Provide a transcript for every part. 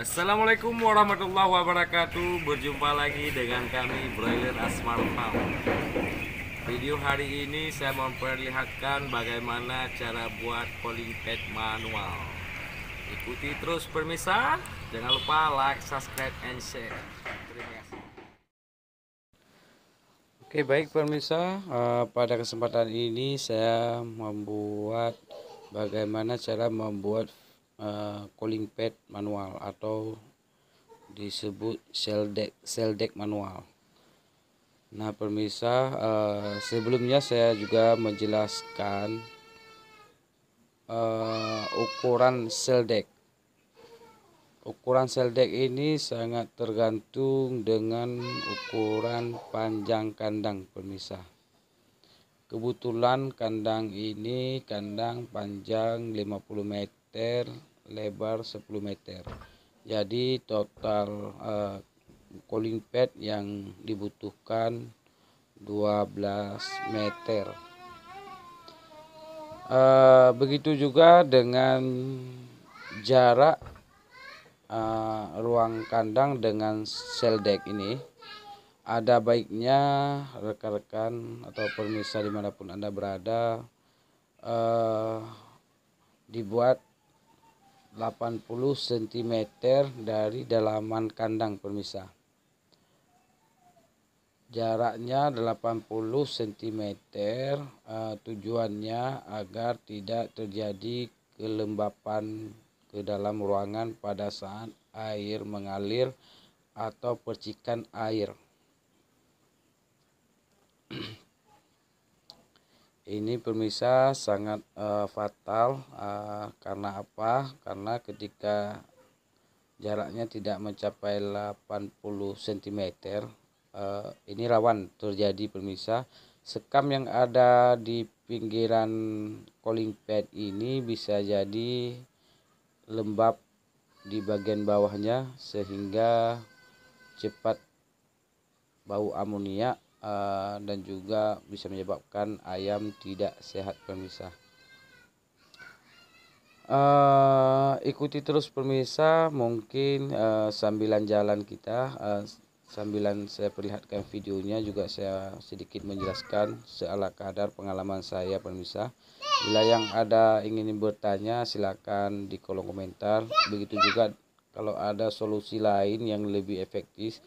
Assalamualaikum warahmatullahi wabarakatuh Berjumpa lagi dengan kami Broiler Asmar Farm Video hari ini saya memperlihatkan bagaimana cara buat polling pad manual Ikuti terus permisa Jangan lupa like, subscribe, and share Terima kasih Oke baik permisa eh, Pada kesempatan ini saya membuat bagaimana cara membuat uh, calling pad manual atau disebut cell deck cell deck manual Nah pemirsa uh, sebelumnya saya juga menjelaskan uh, ukuran cell deck ukuran cell deck ini sangat tergantung dengan ukuran panjang kandang pemirsa kebetulan kandang ini kandang panjang 50 meter lebar 10 meter jadi total uh, cooling pad yang dibutuhkan 12 meter uh, begitu juga dengan jarak uh, ruang kandang dengan sel deck ini ada baiknya rekan-rekan atau pemirsa dimanapun anda berada uh, dibuat 80 cm dari dalaman kandang pemirsa jaraknya 80 cm uh, tujuannya agar tidak terjadi kelembapan ke dalam ruangan pada saat air mengalir atau percikan air ini pemirsa sangat uh, fatal uh, karena apa karena ketika jaraknya tidak mencapai 80 cm uh, ini rawan terjadi pemirsa sekam yang ada di pinggiran cooling pad ini bisa jadi lembab di bagian bawahnya sehingga cepat bau amonia Eh, dan juga bisa menyebabkan ayam tidak sehat pemirsa uh, eh, ikuti terus pemirsa mungkin uh, sambilan jalan kita uh, sambilan saya perlihatkan videonya juga saya sedikit menjelaskan seala kadar pengalaman saya pemirsa bila yang ada ingin bertanya silakan di kolom komentar begitu juga kalau ada solusi lain yang lebih efektif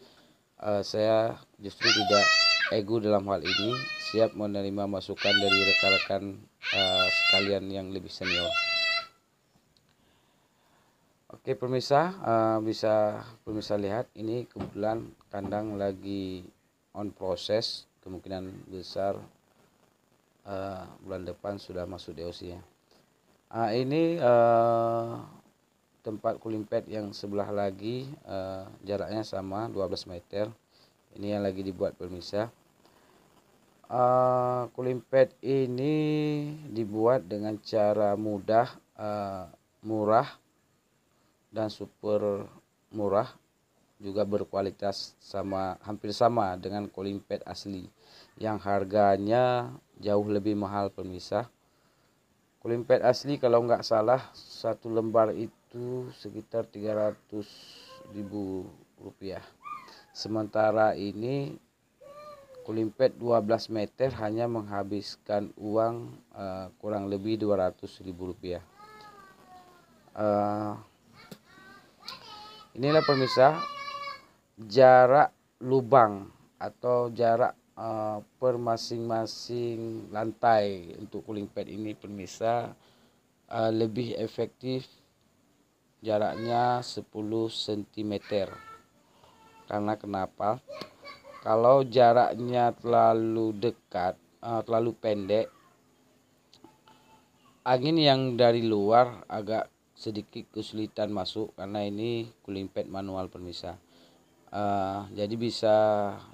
uh, saya justru tidak Ego dalam hal ini siap menerima masukan dari rekan-rekan uh, sekalian yang lebih senior. Oke pemirsa, uh, bisa pemirsa lihat ini kebetulan kandang lagi on proses, kemungkinan besar uh, bulan depan sudah masuk DOC ya. Uh, ini uh, tempat kulimpet yang sebelah lagi uh, jaraknya sama 12 meter ini yang lagi dibuat pemirsa uh, cooling pad ini dibuat dengan cara mudah uh, murah dan super murah juga berkualitas sama hampir sama dengan cooling pad asli yang harganya jauh lebih mahal pemirsa cooling pad asli kalau nggak salah satu lembar itu sekitar 300 ribu rupiah Sementara ini Kulimpet 12 meter hanya menghabiskan uang uh, kurang lebih 200 ribu rupiah. Uh, inilah pemirsa jarak lubang atau jarak uh, eh, per masing-masing lantai untuk cooling pad ini pemirsa uh, lebih efektif jaraknya 10 cm karena kenapa kalau jaraknya terlalu dekat eh, terlalu pendek angin yang dari luar agak sedikit kesulitan masuk karena ini cooling pad manual pemirsa uh, eh, jadi bisa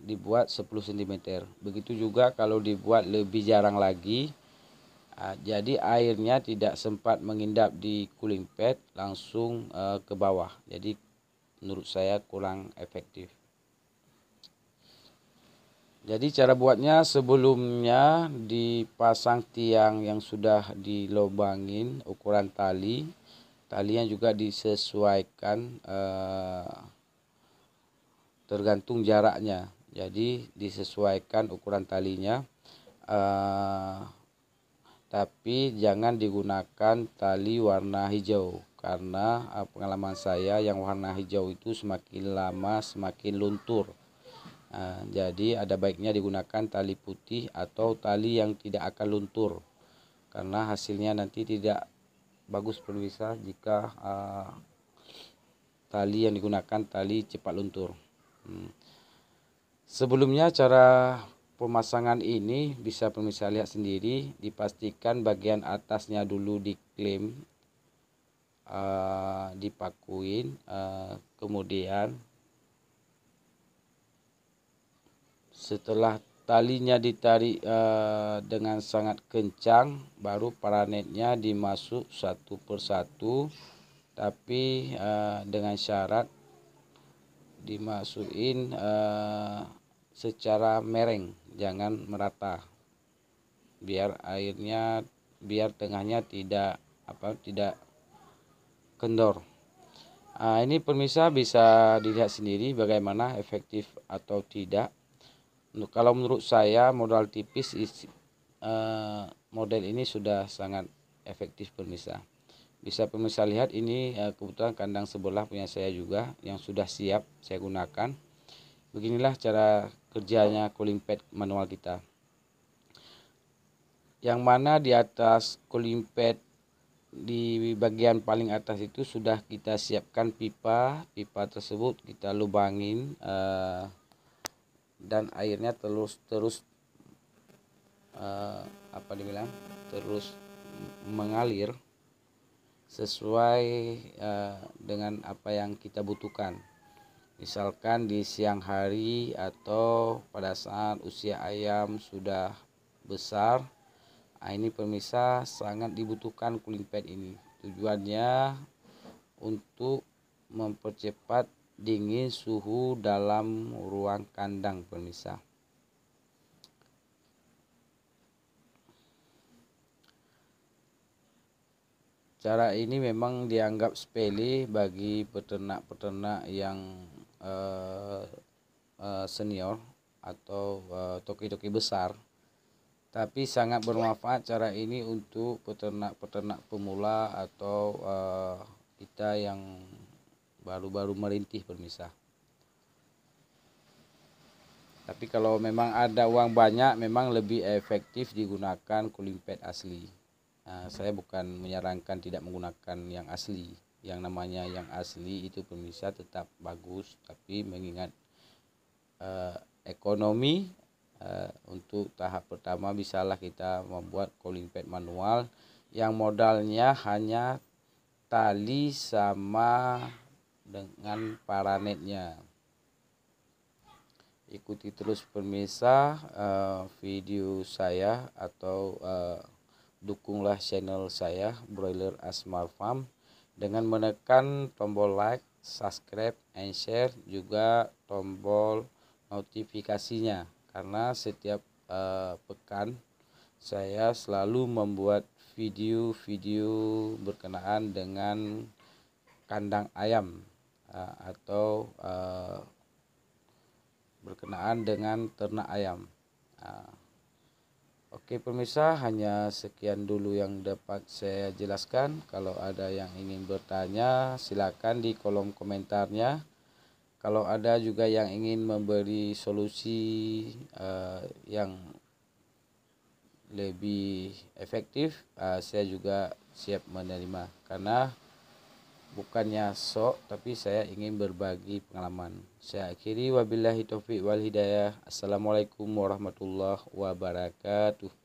dibuat 10 cm begitu juga kalau dibuat lebih jarang lagi uh, jadi airnya tidak sempat mengindap di cooling pad langsung uh, ke bawah jadi menurut saya kurang efektif. Jadi cara buatnya sebelumnya dipasang tiang yang sudah dilobangin ukuran tali. yang juga disesuaikan eh, tergantung jaraknya. Jadi disesuaikan ukuran talinya. Eh, tapi jangan digunakan tali warna hijau karena eh, pengalaman saya yang warna hijau itu semakin lama semakin luntur eh, jadi ada baiknya digunakan tali putih atau tali yang tidak akan luntur karena hasilnya nanti tidak bagus pemirsa jika eh, tali yang digunakan tali cepat luntur hmm. sebelumnya cara pemasangan ini bisa pemirsa lihat sendiri dipastikan bagian atasnya dulu diklaim Eh, dipakuin uh, kemudian setelah talinya ditarik uh, dengan sangat kencang baru paranetnya dimasuk satu persatu tapi uh, dengan syarat dimasukin uh, secara mereng jangan merata biar airnya biar tengahnya tidak apa tidak kendor. Nah, ini pemirsa bisa dilihat sendiri bagaimana efektif atau tidak. untuk Kalau menurut saya modal tipis isi, eh, model ini sudah sangat efektif pemirsa. Bisa pemirsa lihat ini eh, kebetulan kandang sebelah punya saya juga yang sudah siap saya gunakan. Beginilah cara kerjanya cooling pad manual kita. Yang mana di atas cooling pad di bagian paling atas itu sudah kita siapkan pipa pipa tersebut kita lubangin uh, dan airnya terus terus uh, apa dibilang terus mengalir sesuai uh, dengan apa yang kita butuhkan misalkan di siang hari atau pada saat usia ayam sudah besar nah, ini pemirsa sangat dibutuhkan cooling pad ini tujuannya untuk mempercepat dingin suhu dalam ruang kandang pemirsa cara ini memang dianggap sepele bagi peternak-peternak yang uh, uh, senior atau toki-toki uh, eh, toki -toki besar tapi sangat bermanfaat cara ini untuk peternak-peternak pemula atau uh, kita yang baru-baru merintih bermisah. Tapi kalau memang ada uang banyak, memang lebih efektif digunakan cooling pad asli. Uh, saya bukan menyarankan tidak menggunakan yang asli. Yang namanya yang asli itu pemirsa tetap bagus, tapi mengingat uh, ekonomi Eh, untuk tahap pertama bisalah kita membuat cooling pad manual yang modalnya hanya tali sama dengan paranetnya ikuti terus pemirsa uh, video saya atau uh, dukunglah channel saya Broiler Asmar Farm dengan menekan tombol like, subscribe, and share juga tombol notifikasinya karena setiap uh, pekan saya selalu membuat video-video berkenaan dengan kandang ayam uh, atau uh, berkenaan dengan ternak ayam. Uh, Oke pemirsa, hanya sekian dulu yang dapat saya jelaskan. Kalau ada yang ingin bertanya, silakan di kolom komentarnya kalau ada juga yang ingin memberi solusi uh, yang lebih efektif uh, saya juga siap menerima karena bukannya sok tapi saya ingin berbagi pengalaman saya akhiri wabillahi taufiq wal hidayah assalamualaikum warahmatullahi wabarakatuh